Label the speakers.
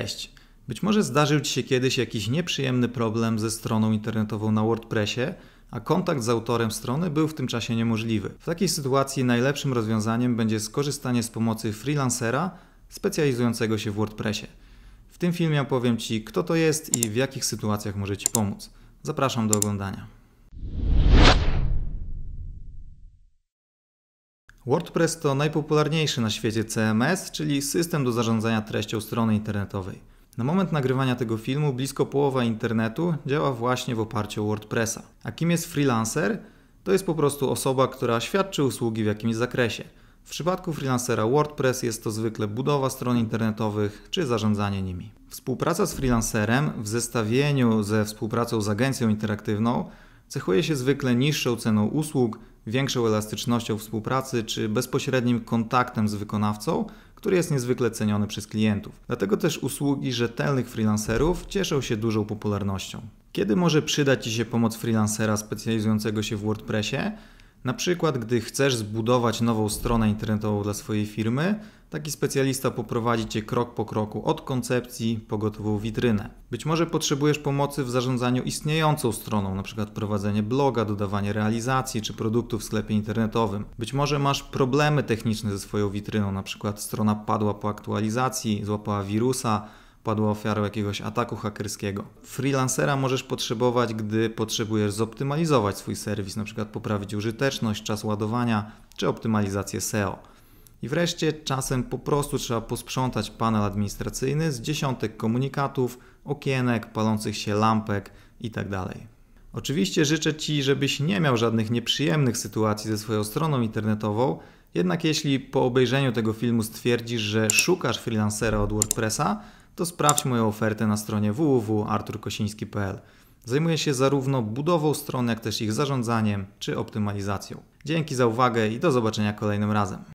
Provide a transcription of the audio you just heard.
Speaker 1: Cześć. Być może zdarzył Ci się kiedyś jakiś nieprzyjemny problem ze stroną internetową na WordPressie, a kontakt z autorem strony był w tym czasie niemożliwy. W takiej sytuacji najlepszym rozwiązaniem będzie skorzystanie z pomocy freelancera specjalizującego się w WordPressie. W tym filmie opowiem Ci, kto to jest i w jakich sytuacjach może Ci pomóc. Zapraszam do oglądania. WordPress to najpopularniejszy na świecie CMS, czyli system do zarządzania treścią strony internetowej. Na moment nagrywania tego filmu blisko połowa internetu działa właśnie w oparciu o WordPressa. A kim jest freelancer? To jest po prostu osoba, która świadczy usługi w jakimś zakresie. W przypadku freelancera WordPress jest to zwykle budowa stron internetowych czy zarządzanie nimi. Współpraca z freelancerem w zestawieniu ze współpracą z agencją interaktywną cechuje się zwykle niższą ceną usług, większą elastycznością współpracy czy bezpośrednim kontaktem z wykonawcą, który jest niezwykle ceniony przez klientów. Dlatego też usługi rzetelnych freelancerów cieszą się dużą popularnością. Kiedy może przydać Ci się pomoc freelancera specjalizującego się w WordPressie? Na przykład, gdy chcesz zbudować nową stronę internetową dla swojej firmy, taki specjalista poprowadzi Cię krok po kroku od koncepcji po gotową witrynę. Być może potrzebujesz pomocy w zarządzaniu istniejącą stroną, np. prowadzenie bloga, dodawanie realizacji czy produktów w sklepie internetowym. Być może masz problemy techniczne ze swoją witryną, np. strona padła po aktualizacji, złapała wirusa, padła ofiarą jakiegoś ataku hakerskiego. Freelancera możesz potrzebować, gdy potrzebujesz zoptymalizować swój serwis, np. poprawić użyteczność, czas ładowania czy optymalizację SEO. I wreszcie czasem po prostu trzeba posprzątać panel administracyjny z dziesiątek komunikatów, okienek, palących się lampek itd. Tak Oczywiście życzę Ci, żebyś nie miał żadnych nieprzyjemnych sytuacji ze swoją stroną internetową, jednak jeśli po obejrzeniu tego filmu stwierdzisz, że szukasz freelancera od WordPressa, to sprawdź moją ofertę na stronie www.arturkosiński.pl. Zajmuję się zarówno budową stron, jak też ich zarządzaniem czy optymalizacją. Dzięki za uwagę i do zobaczenia kolejnym razem.